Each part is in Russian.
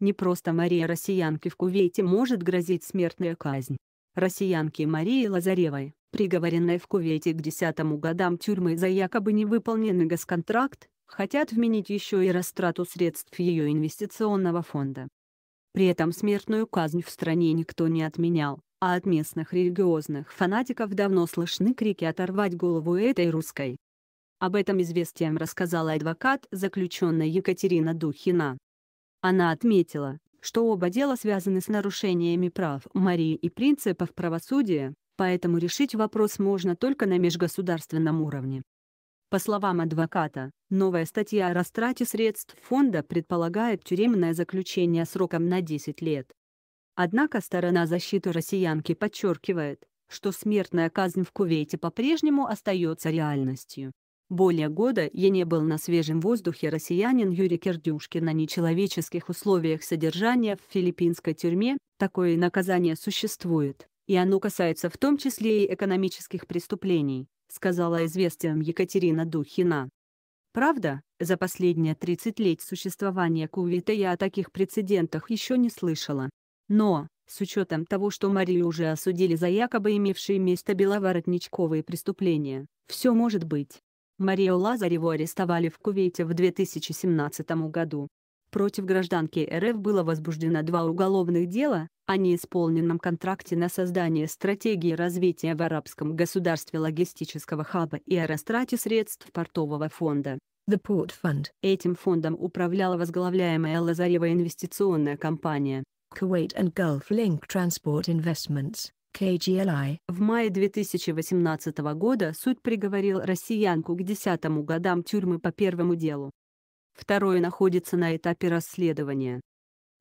Не просто Мария Россиянке в Кувейте может грозить смертная казнь. Россиянке Марии Лазаревой, приговоренной в Кувейте к десятому годам тюрьмы за якобы невыполненный госконтракт, хотят вменить еще и растрату средств ее инвестиционного фонда. При этом смертную казнь в стране никто не отменял, а от местных религиозных фанатиков давно слышны крики оторвать голову этой русской. Об этом известиям рассказала адвокат заключенная Екатерина Духина. Она отметила, что оба дела связаны с нарушениями прав Марии и принципов правосудия, поэтому решить вопрос можно только на межгосударственном уровне. По словам адвоката, новая статья о растрате средств фонда предполагает тюремное заключение сроком на 10 лет. Однако сторона защиты россиянки подчеркивает, что смертная казнь в Кувейте по-прежнему остается реальностью. Более года я не был на свежем воздухе россиянин Юрий Кердюшкин на нечеловеческих условиях содержания в филиппинской тюрьме, такое наказание существует, и оно касается в том числе и экономических преступлений, сказала известием Екатерина Духина. Правда, за последние 30 лет существования Кувита я о таких прецедентах еще не слышала. Но, с учетом того, что Марию уже осудили за якобы имевшие место беловоротничковые преступления, все может быть. Марию Лазареву арестовали в Кувейте в 2017 году. Против гражданки РФ было возбуждено два уголовных дела о неисполненном контракте на создание стратегии развития в арабском государстве логистического хаба и о растрате средств портового фонда. The Port Fund. Этим фондом управляла возглавляемая Лазарева инвестиционная компания Kuwait and Gulf Link Transport Investments. KGLI. В мае 2018 года суд приговорил россиянку к 10 годам тюрьмы по первому делу. Второе находится на этапе расследования.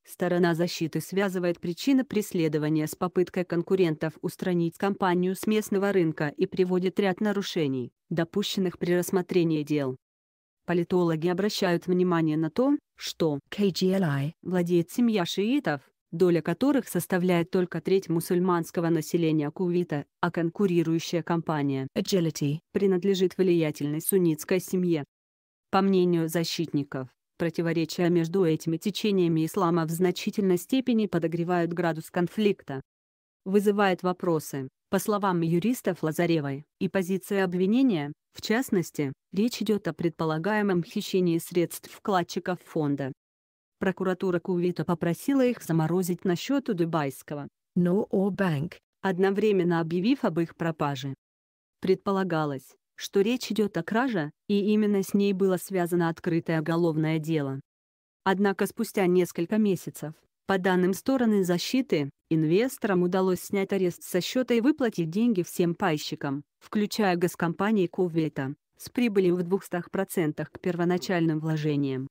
Сторона защиты связывает причины преследования с попыткой конкурентов устранить компанию с местного рынка и приводит ряд нарушений, допущенных при рассмотрении дел. Политологи обращают внимание на то, что KGLI владеет семья шиитов, доля которых составляет только треть мусульманского населения Кувита, а конкурирующая компания Agility принадлежит влиятельной суннитской семье. По мнению защитников, противоречия между этими течениями ислама в значительной степени подогревают градус конфликта. Вызывает вопросы, по словам юристов Лазаревой, и позиция обвинения, в частности, речь идет о предполагаемом хищении средств вкладчиков фонда, Прокуратура Кувейта попросила их заморозить на счету дубайского No O Bank, одновременно объявив об их пропаже. Предполагалось, что речь идет о краже, и именно с ней было связано открытое уголовное дело. Однако спустя несколько месяцев, по данным стороны защиты, инвесторам удалось снять арест со счета и выплатить деньги всем пайщикам, включая газкомпании Кувейта, с прибылью в 200% к первоначальным вложениям.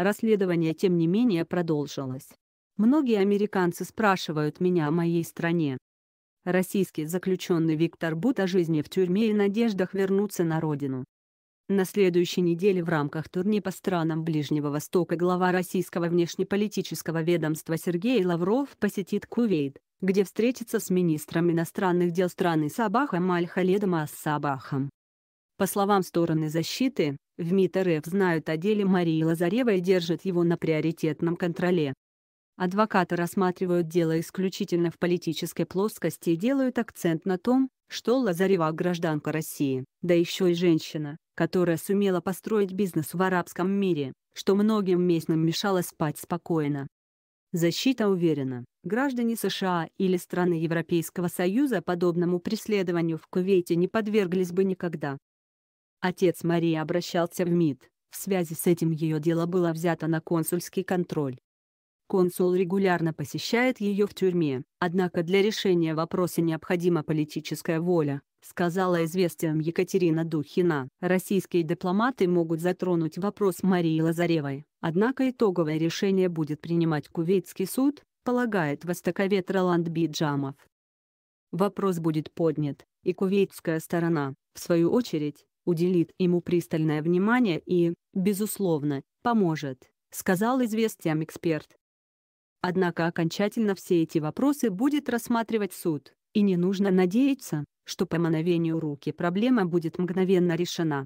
Расследование, тем не менее, продолжилось. Многие американцы спрашивают меня о моей стране. Российский заключенный Виктор Бут о жизни в тюрьме и надеждах вернуться на родину. На следующей неделе в рамках турне по странам Ближнего Востока глава российского внешнеполитического ведомства Сергей Лавров посетит Кувейт, где встретится с министром иностранных дел страны Сабахом Аль-Халедом Ас-Сабахом. По словам стороны защиты, в МИД РФ знают о деле Марии Лазаревой и держат его на приоритетном контроле. Адвокаты рассматривают дело исключительно в политической плоскости и делают акцент на том, что Лазарева – гражданка России, да еще и женщина, которая сумела построить бизнес в арабском мире, что многим местным мешало спать спокойно. Защита уверена, граждане США или страны Европейского Союза подобному преследованию в Кувейте не подверглись бы никогда, Отец Марии обращался в МИД, в связи с этим ее дело было взято на консульский контроль. Консул регулярно посещает ее в тюрьме, однако для решения вопроса необходима политическая воля, сказала известиям Екатерина Духина. Российские дипломаты могут затронуть вопрос Марии Лазаревой, однако итоговое решение будет принимать Кувейтский суд, полагает востоковед Роланд Биджамов. Вопрос будет поднят, и кувейтская сторона, в свою очередь, уделит ему пристальное внимание и, безусловно, поможет, сказал известиям эксперт. Однако окончательно все эти вопросы будет рассматривать суд, и не нужно надеяться, что по мановению руки проблема будет мгновенно решена.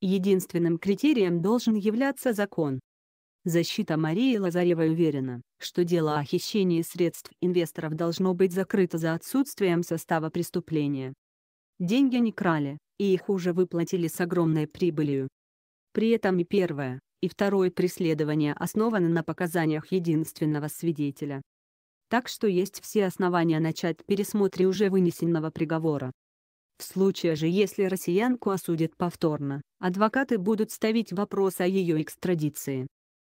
Единственным критерием должен являться закон. Защита Марии Лазаревой уверена, что дело о хищении средств инвесторов должно быть закрыто за отсутствием состава преступления. Деньги не крали, и их уже выплатили с огромной прибылью. При этом и первое, и второе преследование основаны на показаниях единственного свидетеля. Так что есть все основания начать пересмотре уже вынесенного приговора. В случае же если россиянку осудят повторно, адвокаты будут ставить вопрос о ее экстрадиции.